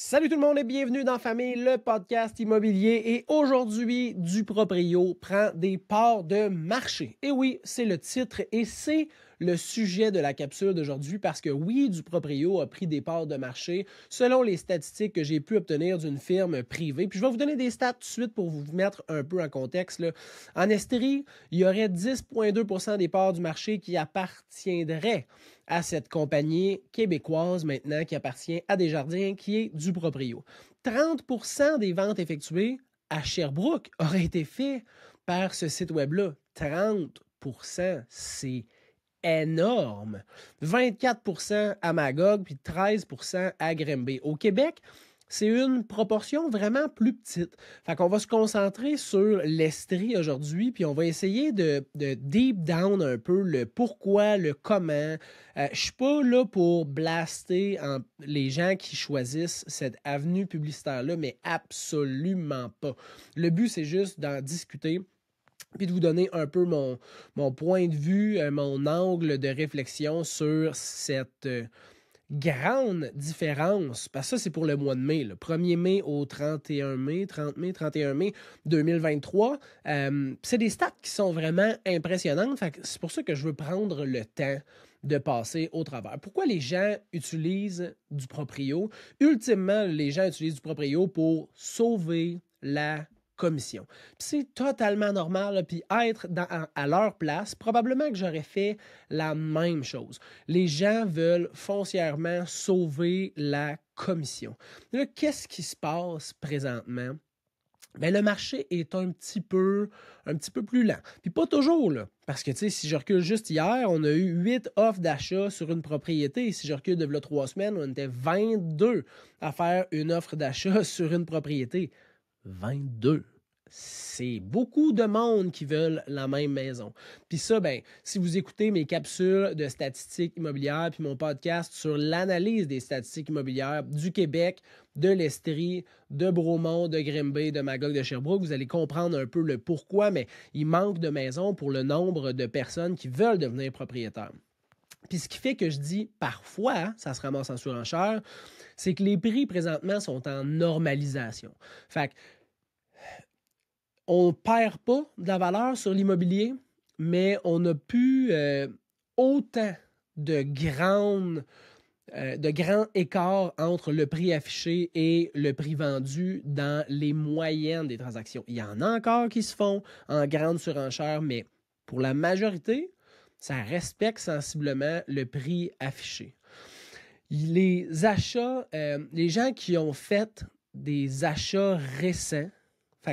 Salut tout le monde et bienvenue dans Famille, le podcast immobilier. Et aujourd'hui, du proprio prend des parts de marché. Et oui, c'est le titre et c'est le sujet de la capsule d'aujourd'hui parce que oui, du proprio a pris des parts de marché selon les statistiques que j'ai pu obtenir d'une firme privée. Puis je vais vous donner des stats tout de suite pour vous mettre un peu en contexte. En Estrie, il y aurait 10,2 des parts du marché qui appartiendraient à cette compagnie québécoise maintenant qui appartient à Desjardins, qui est du proprio. 30 des ventes effectuées à Sherbrooke auraient été faites par ce site web-là. 30 c'est énorme. 24 à Magog, puis 13 à Grimby. Au Québec, c'est une proportion vraiment plus petite. Fait qu'on va se concentrer sur l'Estrie aujourd'hui, puis on va essayer de, deep down un peu le pourquoi, le comment. Euh, je suis pas là pour blaster les gens qui choisissent cette avenue publicitaire-là, mais absolument pas. Le but, c'est juste d'en discuter puis de vous donner un peu mon, mon point de vue, euh, mon angle de réflexion sur cette euh, grande différence, parce que ça c'est pour le mois de mai, le 1er mai au 31 mai, 30 mai, 31 mai 2023, euh, c'est des stats qui sont vraiment impressionnantes, c'est pour ça que je veux prendre le temps de passer au travers. Pourquoi les gens utilisent du proprio? Ultimement, les gens utilisent du proprio pour sauver la commission. C'est totalement normal, puis être à, leur place, probablement que j'aurais fait la même chose. Les gens veulent foncièrement sauver la commission. qu'est-ce qui se passe présentement? Bien, le marché est un petit peu un petit peu plus lent. Puis pas toujours, Parce que, tu si je recule juste hier, on a eu 8 offres d'achat sur une propriété. Si je recule de trois semaines, on était 22 à faire une offre d'achat sur une propriété. 22. C'est beaucoup de monde qui veulent la même maison. Puis ça, ben, si vous écoutez mes capsules de statistiques immobilières, puis mon podcast sur l'analyse des statistiques immobilières du Québec, de l'Estrie, de Bromont, de Grimby, de Magog, de Sherbrooke, vous allez comprendre un peu le pourquoi, mais il manque de maisons pour le nombre de personnes qui veulent devenir propriétaires. Puis ce qui fait que je dis parfois, ça se ramasse en surenchère, c'est que les prix présentement sont en normalisation. Fait que on perd pas de la valeur sur l'immobilier, mais on n'a plus euh, autant de grandes euh, de grands écarts entre le prix affiché et le prix vendu dans les moyennes des transactions. Il y en a encore qui se font en grande surenchère, mais pour la majorité, ça respecte sensiblement le prix affiché. Les achats, euh, les gens qui ont fait des achats récents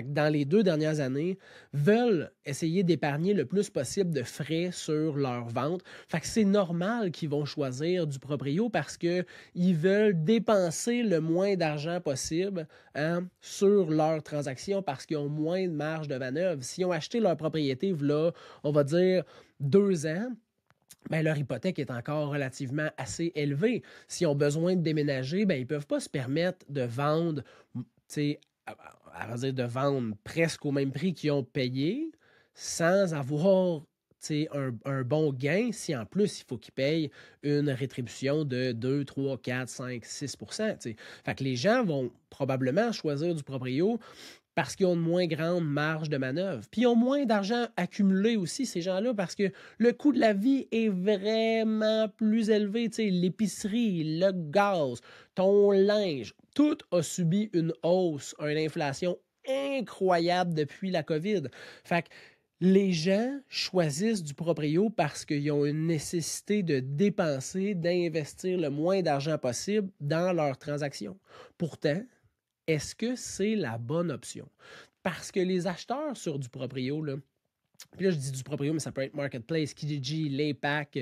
dans les deux dernières années, veulent essayer d'épargner le plus possible de frais sur leur vente. Fait c'est normal qu'ils vont choisir du proprio parce qu'ils veulent dépenser le moins d'argent possible hein, sur leur transactions parce qu'ils ont moins de marge de manœuvre. S'ils ont acheté leur propriété, là, on va dire deux ans, ben, leur hypothèque est encore relativement assez élevée. S'ils ont besoin de déménager, ben, ils ne peuvent pas se permettre de vendre à de vendre presque au même prix qu'ils ont payé sans avoir un, un, bon gain si en plus il faut qu'ils payent une rétribution de 2, 3, 4, 5, 6 Fait que les gens vont probablement choisir du proprio parce qu'ils ont une moins grande marge de manœuvre. Puis ils ont moins d'argent accumulé aussi, ces gens-là, parce que le coût de la vie est vraiment plus élevé. Tu sais, l'épicerie, le gaz, ton linge, tout a subi une hausse, une inflation incroyable depuis la COVID. Fait que les gens choisissent du proprio parce qu'ils ont une nécessité de dépenser, d'investir le moins d'argent possible dans leurs transactions. Pourtant, est-ce que c'est la bonne option? Parce que les acheteurs sur du proprio, là, puis là, je dis du proprio, mais ça peut être Marketplace, Kijiji, Laypack,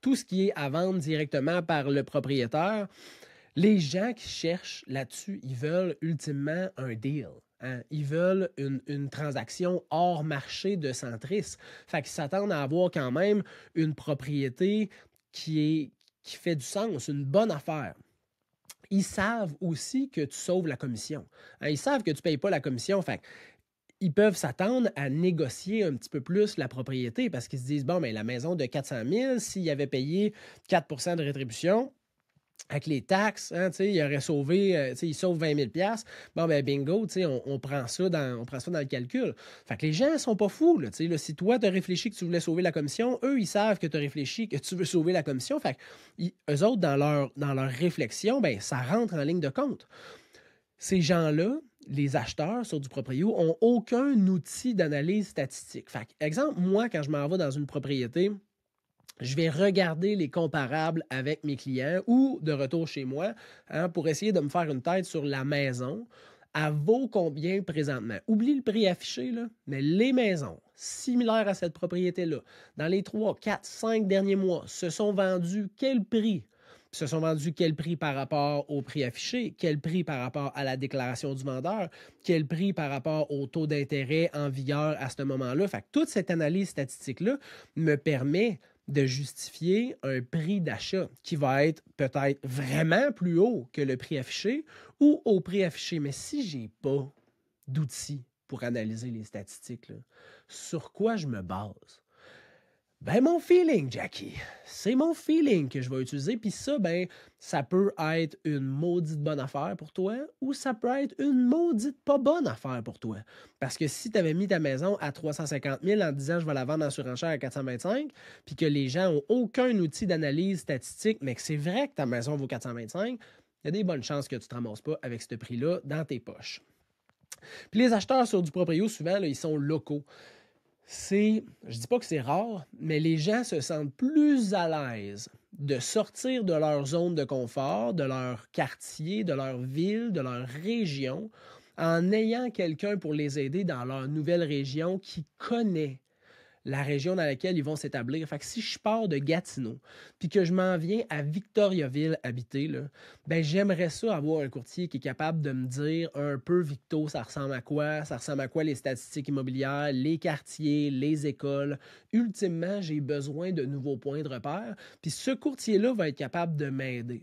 tout ce qui est à vendre directement par le propriétaire. Les gens qui cherchent là-dessus, ils veulent ultimement un deal. Hein. Ils veulent une, transaction hors marché de centris. Fait qu'ils s'attendent à avoir quand même une propriété qui, est, qui fait du sens, une bonne affaire ils savent aussi que tu sauves la commission. Hein, ils savent que tu ne payes pas la commission. Fait ils peuvent s'attendre à négocier un petit peu plus la propriété parce qu'ils se disent, bon, mais ben, la maison de 400 000, s'il avait payé 4 de rétribution, avec les taxes, hein, il aurait sauvé, euh, il sauve 20 000 Bon, ben bingo, on, on, prend ça dans, on prend ça dans le calcul. Fait que les gens sont pas fous. Là, si toi, tu as réfléchi que tu voulais sauver la commission, eux, ils savent que tu as réfléchi que tu veux sauver la commission. Fait que, eux autres, dans leur, dans leur réflexion, ben, ça rentre en ligne de compte. Ces gens-là, les acheteurs sur du proprio, ont aucun outil d'analyse statistique. Fait que, exemple, moi, quand je m'en vais dans une propriété, je vais regarder les comparables avec mes clients ou de retour chez moi hein, pour essayer de me faire une tête sur la maison. à vaut combien présentement? Oublie le prix affiché, là, mais les maisons similaires à cette propriété-là, dans les trois, quatre, cinq derniers mois, se sont vendues quel prix? se sont vendus quel prix par rapport au prix affiché, quel prix par rapport à la déclaration du vendeur, quel prix par rapport au taux d'intérêt en vigueur à ce moment-là. Fait que toute cette analyse statistique-là me permet de justifier un prix d'achat qui va être peut-être vraiment plus haut que le prix affiché ou au prix affiché. Mais si n'ai pas d'outils pour analyser les statistiques, sur quoi je me base? ben mon feeling, Jackie, c'est mon feeling que je vais utiliser. Puis ça, ben, ça peut être une maudite bonne affaire pour toi ou ça peut être une maudite pas bonne affaire pour toi. Parce que si tu avais mis ta maison à 350 000 en disant je vais la vendre en surenchère à 425, puis que les gens n'ont aucun outil d'analyse statistique, mais que c'est vrai que ta maison vaut 425, il y a des bonnes chances que tu ne te ramasses pas avec ce prix-là dans tes poches. Puis les acheteurs sur du proprio, souvent, ils sont locaux c'est, je dis pas que c'est rare, mais les gens se sentent plus à l'aise de sortir de leur zone de confort, de leur quartier, de leur ville, de leur région, en ayant quelqu'un pour les aider dans leur nouvelle région qui connaît la région dans laquelle ils vont s'établir. Fait si je pars de Gatineau, puis que je m'en viens à Victoriaville habiter, ben j'aimerais ça avoir un courtier qui est capable de me dire un peu Victo, ça ressemble à quoi, ça ressemble à quoi les statistiques immobilières, les quartiers, les écoles. Ultimement, j'ai besoin de nouveaux points de repère. Puis ce courtier-là va être capable de m'aider.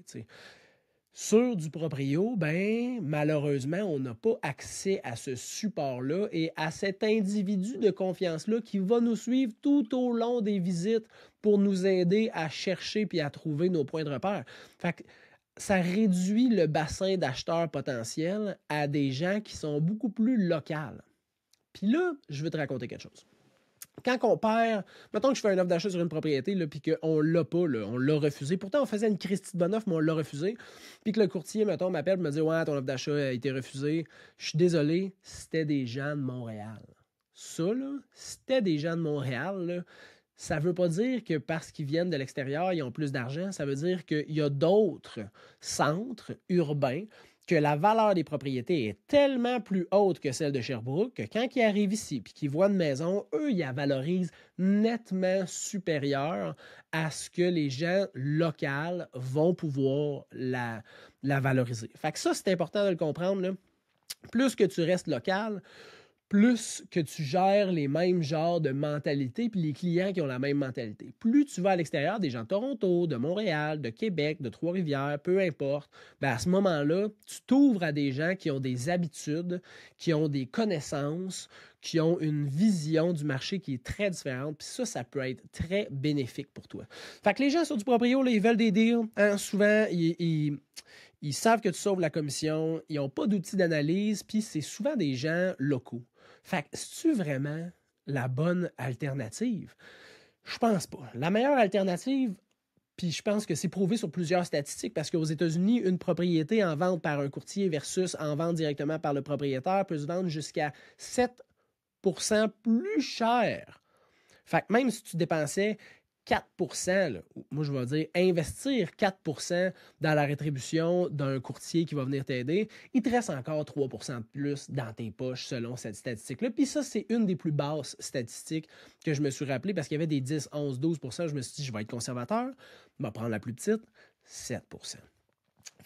Sur du proprio, ben, malheureusement, on n'a pas accès à ce support-là et à cet individu de confiance-là qui va nous suivre tout au long des visites pour nous aider à chercher puis à trouver nos points de repère. Fait que ça réduit le bassin d'acheteurs potentiels à des gens qui sont beaucoup plus locaux. Puis là, je veux te raconter quelque chose quand on perd, mettons que je fais une offre d'achat sur une propriété, puis qu'on l'a pas, on l'a refusé. Pourtant, on faisait une Christie de bonne offre, mais on l'a refusé. Puis que le courtier, mettons, m'appelle et me dit Ouais, ton offre d'achat a été refusée. Je suis désolé, c'était des gens de Montréal. Ça, là, c'était des gens de Montréal, ça veut pas dire que parce qu'ils viennent de l'extérieur, ils ont plus d'argent. Ça veut dire qu'il y a d'autres centres urbains que la valeur des propriétés est tellement plus haute que celle de Sherbrooke que quand ils arrivent ici et qu'ils voient une maison, eux, ils la valorisent nettement supérieure à ce que les gens locaux vont pouvoir la, valoriser. Fait ça, c'est important de le comprendre. Plus que tu restes local, plus que tu gères les mêmes genres de mentalités puis les clients qui ont la même mentalité. Plus tu vas à l'extérieur des gens de Toronto, de Montréal, de Québec, de Trois-Rivières, peu importe, ben à ce moment-là, tu t'ouvres à des gens qui ont des habitudes, qui ont des connaissances, qui ont une vision du marché qui est très différente. Puis ça, ça peut être très bénéfique pour toi. Fait que les gens sur du proprio, là, ils veulent des deals. Hein, souvent, ils, ils savent que tu sauves la commission, ils n'ont pas d'outils d'analyse, puis c'est souvent des gens locaux. Fait que, c'est-tu vraiment la bonne alternative? Je pense pas. La meilleure alternative, puis je pense que c'est prouvé sur plusieurs statistiques parce qu'aux États-Unis, une propriété en vente par un courtier versus en vente directement par le propriétaire peut se vendre jusqu'à 7 plus cher. Fait que même si tu dépensais 4 là, moi je vais dire investir 4 dans la rétribution d'un courtier qui va venir t'aider, il te reste encore 3 de plus dans tes poches selon cette statistique-là. Puis ça, c'est une des plus basses statistiques que je me suis rappelé parce qu'il y avait des 10, 11, 12 Je me suis dit, je vais être conservateur, je vais prendre la plus petite, 7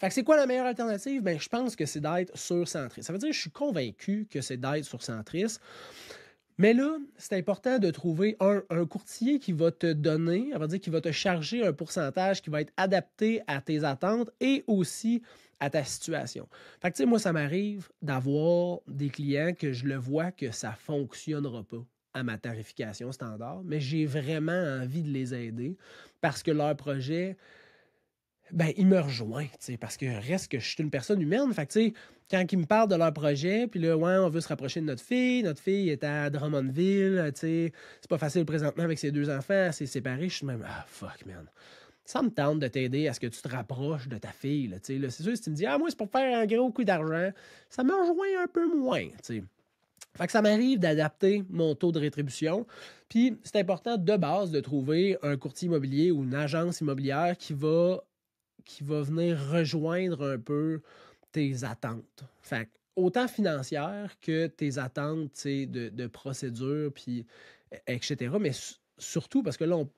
fait que c'est quoi la meilleure alternative? Ben, je pense que c'est d'être surcentriste. Ça veut dire que je suis convaincu que c'est d'être surcentriste. Mais là, c'est important de trouver un, courtier qui va te donner, on va dire, qui va te charger un pourcentage qui va être adapté à tes attentes et aussi à ta situation. Fait que, tu sais, moi, ça m'arrive d'avoir des clients que je le vois que ça fonctionnera pas à ma tarification standard, mais j'ai vraiment envie de les aider parce que leur projet, ben, il me rejoint, tu sais, parce que reste que je suis une personne humaine. Fait que, tu sais, quand ils me parlent de leur projet, puis là, ouais, on veut se rapprocher de notre fille, notre fille est à Drummondville, tu sais, c'est pas facile présentement avec ses deux enfants, c'est séparé, je suis même, ah, fuck, man. Ça me tente de t'aider à ce que tu te rapproches de ta fille, tu sais, C'est sûr, si tu me dis, ah, moi, c'est pour faire un gros coup d'argent, ça me rejoint un peu moins, tu sais. Fait que ça m'arrive d'adapter mon taux de rétribution. Puis c'est important de base de trouver un courtier immobilier ou une agence immobilière qui va, qui va venir rejoindre un peu tes attentes. autant financières que tes attentes de, de procédures, puis etc. Mais surtout parce que là, on,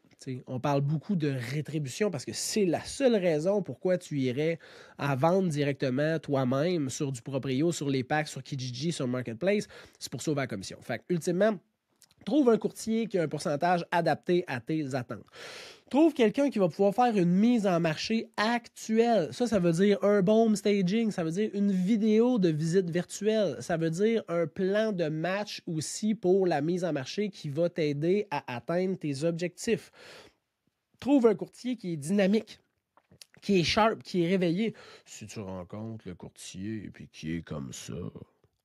on parle beaucoup de rétribution parce que c'est la seule raison pourquoi tu irais à vendre directement toi-même sur du proprio, sur les packs, sur Kijiji, sur Marketplace. C'est pour sauver la commission. Fait ultimement, trouve un courtier qui a un pourcentage adapté à tes attentes. Trouve quelqu'un qui va pouvoir faire une mise en marché actuelle. Ça, ça veut dire un bomb staging, ça veut dire une vidéo de visite virtuelle, ça veut dire un plan de match aussi pour la mise en marché qui va t'aider à atteindre tes objectifs. Trouve un courtier qui est dynamique, qui est sharp, qui est réveillé. Si tu rencontres le courtier et puis qui est comme ça,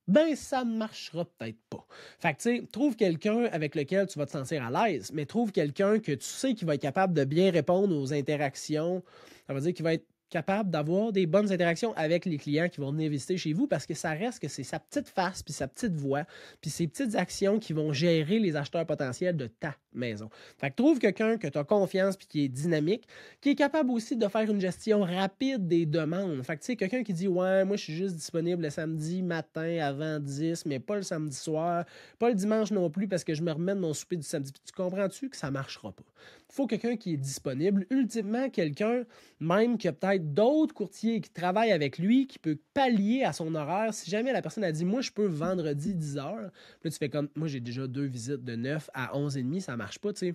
ben ça ne marchera peut-être pas. Fait que, tu sais, trouve quelqu'un avec lequel tu vas te sentir à l'aise, mais trouve quelqu'un que tu sais qui va être capable de bien répondre aux interactions, ça veut dire qu'il va être capable d'avoir des bonnes interactions avec les clients qui vont venir visiter chez vous parce que ça reste que c'est sa petite face, puis sa petite voix, puis ses petites actions qui vont gérer les acheteurs potentiels de ta maison. Fait que trouve quelqu'un que tu as confiance puis qui est dynamique, qui est capable aussi de faire une gestion rapide des demandes. Fait que tu sais, quelqu'un qui dit Ouais, moi je suis juste disponible le samedi matin avant 10, mais pas le samedi soir, pas le dimanche non plus parce que je me remets de mon souper du samedi. Puis tu comprends-tu que ça marchera pas? Faut quelqu'un qui est disponible, ultimement quelqu'un, même qui a peut-être d'autres courtiers qui travaillent avec lui qui peut pallier à son horaire. Si jamais la personne a dit, moi, je peux vendredi 10 heures, là, tu fais comme, moi, j'ai déjà deux visites de 9 à 11 et 30 ça marche pas, tu sais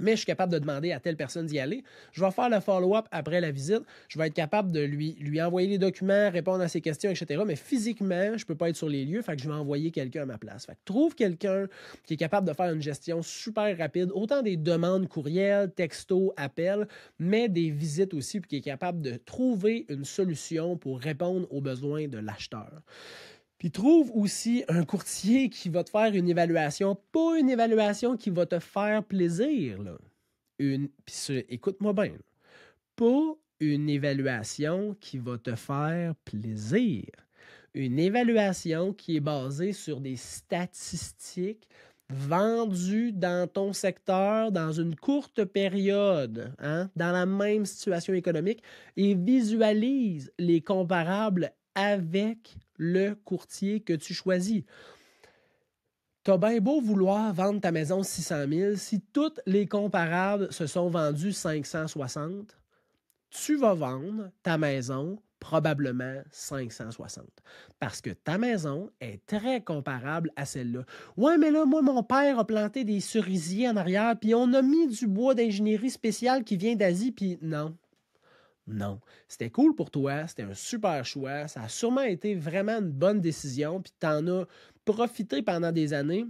mais je suis capable de demander à telle personne d'y aller. Je vais faire le follow-up après la visite. Je vais être capable de lui, lui envoyer les documents, répondre à ses questions, etc. Mais physiquement, je ne peux pas être sur les lieux, je vais envoyer quelqu'un à ma place. trouve quelqu'un qui est capable de faire une gestion super rapide, autant des demandes courriels, textos, appels, mais des visites aussi, puis qui est capable de trouver une solution pour répondre aux besoins de l'acheteur. Puis trouve aussi un courtier qui va te faire une évaluation, pas une évaluation qui va te faire plaisir. Là. Une, puis écoute-moi bien, pas une évaluation qui va te faire plaisir. Une évaluation qui est basée sur des statistiques vendues dans ton secteur dans une courte période, hein, dans la même situation économique, et visualise les comparables avec le courtier que tu choisis. as bien beau vouloir vendre ta maison 600 000, si toutes les comparables se sont vendues 560, tu vas vendre ta maison probablement 560. Parce que ta maison est très comparable à celle-là. Ouais, mais là, moi, mon père a planté des cerisiers en arrière, puis on a mis du bois d'ingénierie spéciale qui vient d'Asie, puis non. Non. C'était cool pour toi, c'était un super choix, ça a sûrement été vraiment une bonne décision, puis t'en as profité pendant des années.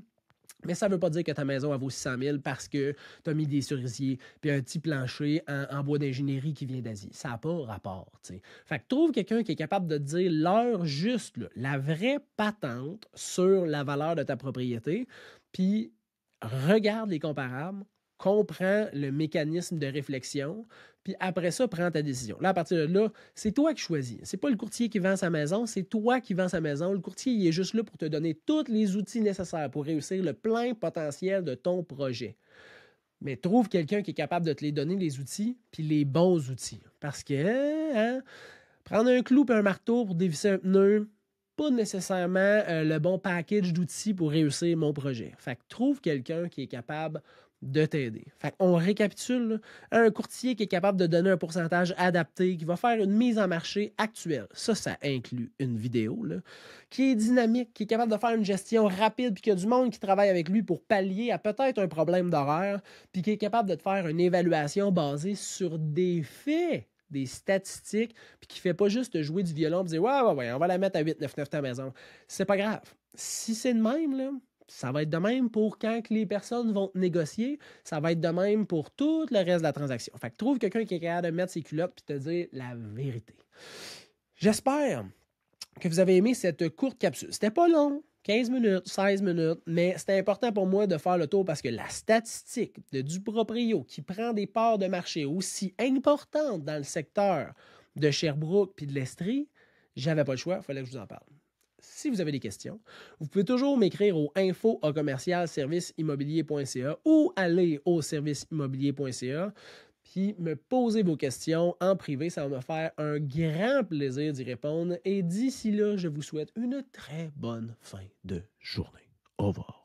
Mais ça ne veut pas dire que ta maison a vaut 600 000 parce que tu as mis des cerisiers puis un petit plancher en, bois d'ingénierie qui vient d'Asie. Ça n'a pas rapport. sais. Fait que trouve quelqu'un qui est capable de te dire l'heure juste, la vraie patente sur la valeur de ta propriété, puis regarde les comparables, comprends le mécanisme de réflexion, puis après ça, prends ta décision. Là, à partir de là, c'est toi qui choisis. C'est pas le courtier qui vend sa maison, c'est toi qui vends sa maison. Le courtier, il est juste là pour te donner tous les outils nécessaires pour réussir le plein potentiel de ton projet. Mais trouve quelqu'un qui est capable de te les donner, les outils, puis les bons outils. Parce que, hein, prendre un clou et un marteau pour dévisser un pneu, pas nécessairement euh, le bon package d'outils pour réussir mon projet. Fait que trouve quelqu'un qui est capable de t'aider. Fait qu'on récapitule, un courtier qui est capable de donner un pourcentage adapté, qui va faire une mise en marché actuelle. Ça, ça inclut une vidéo, là, qui est dynamique, qui est capable de faire une gestion rapide, puis qu'il y a du monde qui travaille avec lui pour pallier à peut-être un problème d'horaire, puis qui est capable de te faire une évaluation basée sur des faits des statistiques, puis qui fait pas juste jouer du violon et dire Ouais, ouais, ouais, on va la mettre à 8, 9, 9 ta maison. C'est pas grave. Si c'est de même, là, ça va être de même pour quand les personnes vont négocier. Ça va être de même pour tout le reste de la transaction. Fait que trouve quelqu'un qui est capable de mettre ses culottes et te dire la vérité. J'espère que vous avez aimé cette courte capsule. C'était pas long. 15 minutes, 16 minutes, mais c'était important pour moi de faire le tour parce que la statistique de Duproprio qui prend des parts de marché aussi importantes dans le secteur de Sherbrooke puis de l'Estrie, j'avais pas le choix, il fallait que je vous en parle si vous avez des questions, vous pouvez toujours m'écrire au info à commercial immobilierca ou aller au serviceimmobilier.ca puis me poser vos questions en privé. Ça va me faire un grand plaisir d'y répondre. Et d'ici là, je vous souhaite une très bonne fin de journée. Au revoir.